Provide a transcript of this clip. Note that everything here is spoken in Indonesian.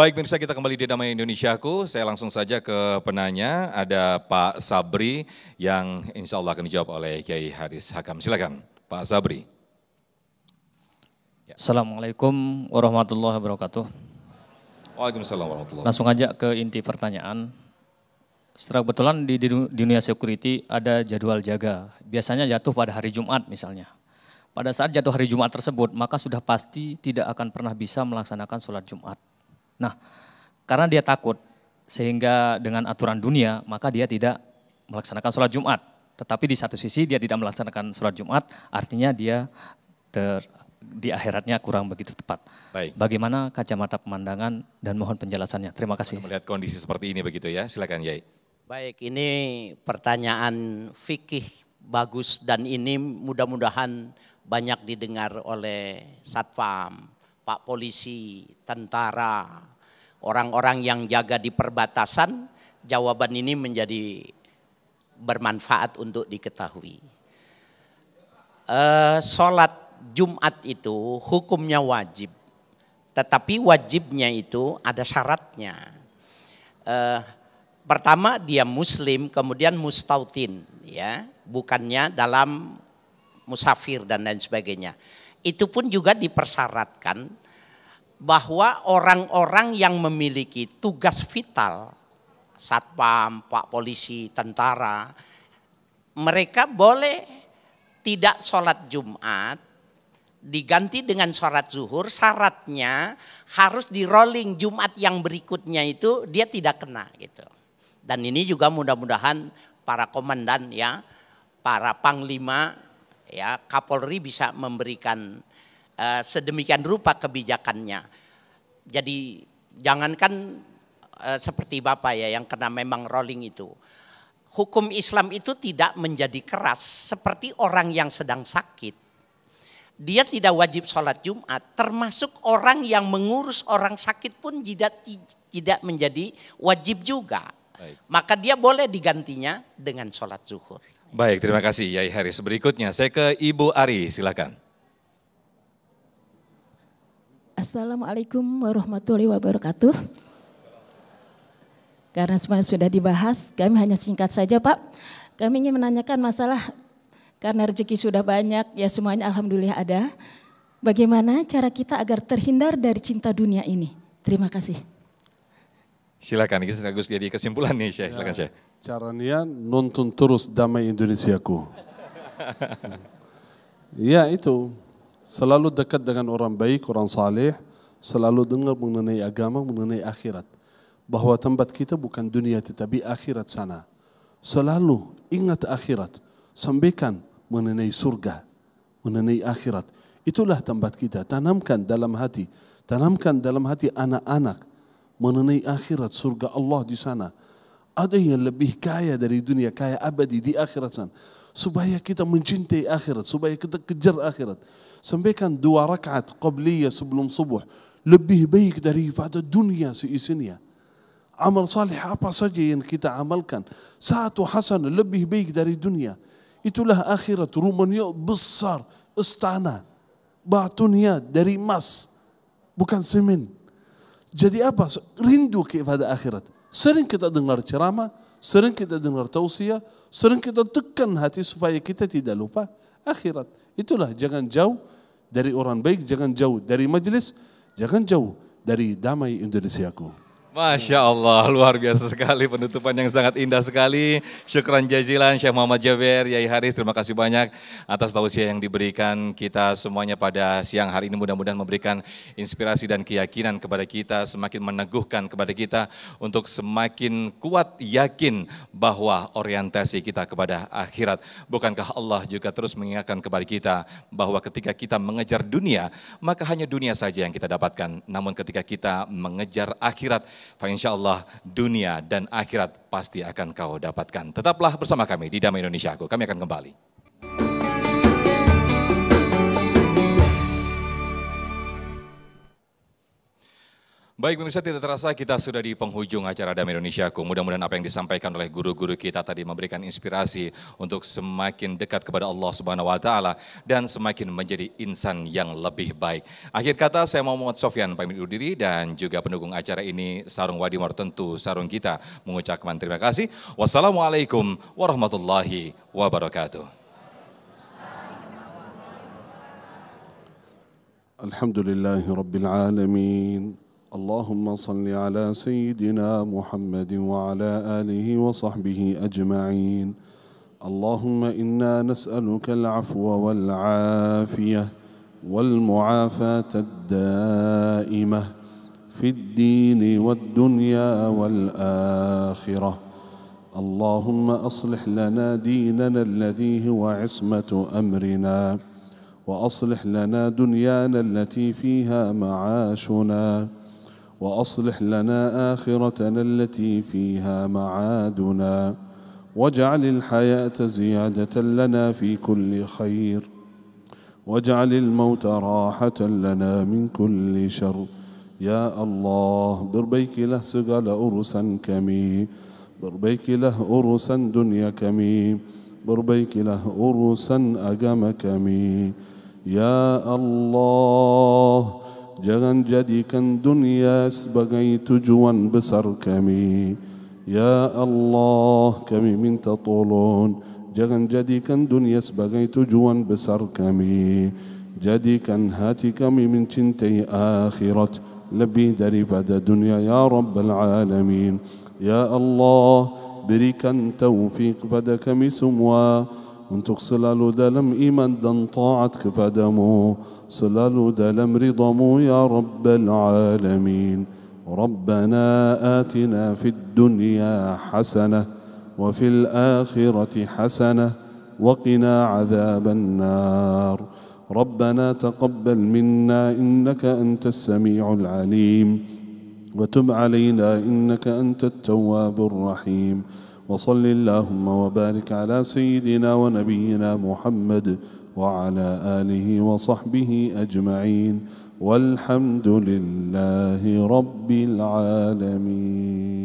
Baik pemirsa kita kembali di Damai Indonesiaku, saya langsung saja ke penanya, ada Pak Sabri yang insya Allah akan dijawab oleh Kiai Haris Hakam. Silakan Pak Sabri. Ya. Assalamualaikum warahmatullahi wabarakatuh. Waalaikumsalam warahmatullahi wabarakatuh. Langsung aja ke inti pertanyaan. Setelah kebetulan di, dunia security ada jadwal jaga, biasanya jatuh pada hari Jumat misalnya. Pada saat jatuh hari Jumat tersebut, maka sudah pasti tidak akan pernah bisa melaksanakan sholat Jumat Nah, karena dia takut sehingga dengan aturan dunia maka dia tidak melaksanakan sholat Jumat. Tetapi di satu sisi dia tidak melaksanakan sholat Jumat, artinya dia ter, di akhiratnya kurang begitu tepat. Baik. Bagaimana kacamata pemandangan dan mohon penjelasannya. Terima kasih. Melihat kondisi seperti ini begitu ya, silakan Yai. Baik, ini pertanyaan fikih bagus dan ini mudah-mudahan banyak didengar oleh Satpam. Pak polisi, tentara, orang-orang yang jaga di perbatasan, jawaban ini menjadi bermanfaat untuk diketahui. E, eh, Salat Jumat itu hukumnya wajib, tetapi wajibnya itu ada syaratnya. E, pertama dia Muslim, kemudian mustautin, ya, bukannya dalam musafir dan lain sebagainya itu pun juga dipersyaratkan bahwa orang-orang yang memiliki tugas vital, satpam, pak polisi, tentara, mereka boleh tidak sholat Jumat, diganti dengan sholat zuhur, syaratnya harus di rolling Jumat yang berikutnya itu dia tidak kena gitu. Dan ini juga mudah-mudahan para komandan ya, para panglima ya Kapolri bisa memberikan uh, sedemikian rupa kebijakannya. Jadi jangankan uh, seperti Bapak ya yang kena memang rolling itu. Hukum Islam itu tidak menjadi keras seperti orang yang sedang sakit. Dia tidak wajib sholat Jumat, termasuk orang yang mengurus orang sakit pun tidak tidak menjadi wajib juga. Baik. Maka dia boleh digantinya dengan sholat zuhur. Baik, terima kasih Yai Haris. Berikutnya saya ke Ibu Ari, silakan. Assalamualaikum warahmatullahi wabarakatuh. Karena semuanya sudah dibahas, kami hanya singkat saja Pak. Kami ingin menanyakan masalah karena rezeki sudah banyak, ya semuanya alhamdulillah ada. Bagaimana cara kita agar terhindar dari cinta dunia ini? Terima kasih. Silakan, ini Agus jadi kesimpulan nih Syekh, silakan ya. Syekh. Caranya nonton terus damai Indonesiaku. ya itu. Selalu dekat dengan orang baik, orang saleh, selalu dengar mengenai agama, mengenai akhirat. Bahwa tempat kita bukan dunia tetapi akhirat sana. Selalu ingat akhirat. Sampaikan mengenai surga, mengenai akhirat. Itulah tempat kita. Tanamkan dalam hati. Tanamkan dalam hati anak-anak mengenai akhirat surga Allah di sana. قضية اللي بحكاية dari dunia kaya abadi di akhirat sana. Supaya kita mencintai akhirat, supaya kita kejar akhirat. Sampaikan dua rakaat qabliyah sebelum subuh lebih baik daripada dunia seisinya. Amal salih apa saja yang kita amalkan, satu hasan lebih baik dari dunia. Itulah akhirat rumahnya besar, istana, batunya dari emas, bukan semen. Jadi apa? Rindu kepada akhirat. Sering kita dengar ceramah, sering kita dengar tausiah, sering kita tekan hati supaya kita tidak lupa akhirat. Itulah jangan jauh dari orang baik, jangan jauh dari majelis, jangan jauh dari damai Indonesiaku. Masya Allah, luar biasa sekali penutupan yang sangat indah sekali. Syukran jazilan Syekh Muhammad Jaber, Yai Haris, terima kasih banyak atas tausiah yang diberikan kita semuanya pada siang hari ini. Mudah-mudahan memberikan inspirasi dan keyakinan kepada kita, semakin meneguhkan kepada kita untuk semakin kuat yakin bahwa orientasi kita kepada akhirat. Bukankah Allah juga terus mengingatkan kepada kita bahwa ketika kita mengejar dunia, maka hanya dunia saja yang kita dapatkan. Namun ketika kita mengejar akhirat, insya Allah dunia dan akhirat pasti akan kau dapatkan. Tetaplah bersama kami di Damai Indonesia Aku. Kami akan kembali. Baik pemirsa tidak terasa kita sudah di penghujung acara Damai Indonesia. Indonesiaku. Mudah-mudahan apa yang disampaikan oleh guru-guru kita tadi memberikan inspirasi untuk semakin dekat kepada Allah Subhanahu wa taala dan semakin menjadi insan yang lebih baik. Akhir kata saya mau Muhammad Sofyan pamit undur diri dan juga pendukung acara ini Sarung Wadi tentu Sarung kita mengucapkan terima kasih. Wassalamualaikum warahmatullahi wabarakatuh. Alhamdulillahirabbil alamin. اللهم صل على سيدنا محمد وعلى اله وصحبه اجمعين اللهم انا نسالك العفو والعافيه والمعافاه الدائمه في الدين والدنيا والاخره اللهم اصلح لنا ديننا الذي هو عصمه امرنا واصلح لنا دنيانا التي فيها معاشنا واصلح لنا اخرتنا التي فيها معادنا واجعل الحياه زياده لنا في كل خير واجعل الموت راحه لنا من كل شر يا الله بربيك له سقال أرسا كمي بربيك له أرسا دنيا كمي بربيك له أرسا أجم كمي يا الله جغن جدي كان دنيا سبقيت جوان بسر كمي يا الله كمي من تطولون جغن جدي كان دنيا سبقيت جوان بسر كمي جدي كان هاتي كمي من شنتي آخرت لبي دري بعد دنيا يا رب العالمين يا الله بريكا توفيق بدك مسموا انتق سلالو دلم إيمان دن طاعتك فدمو سلالو دلم رضمو يا رب العالمين ربنا آتنا في الدنيا حسنة وفي الآخرة حسنة وقنا عذاب النار ربنا تقبل منا إنك أنت السميع العليم وتب علينا إنك أنت التواب الرحيم وصل اللهم وبارك على سيدنا ونبينا محمد وعلى اله وصحبه اجمعين والحمد لله رب العالمين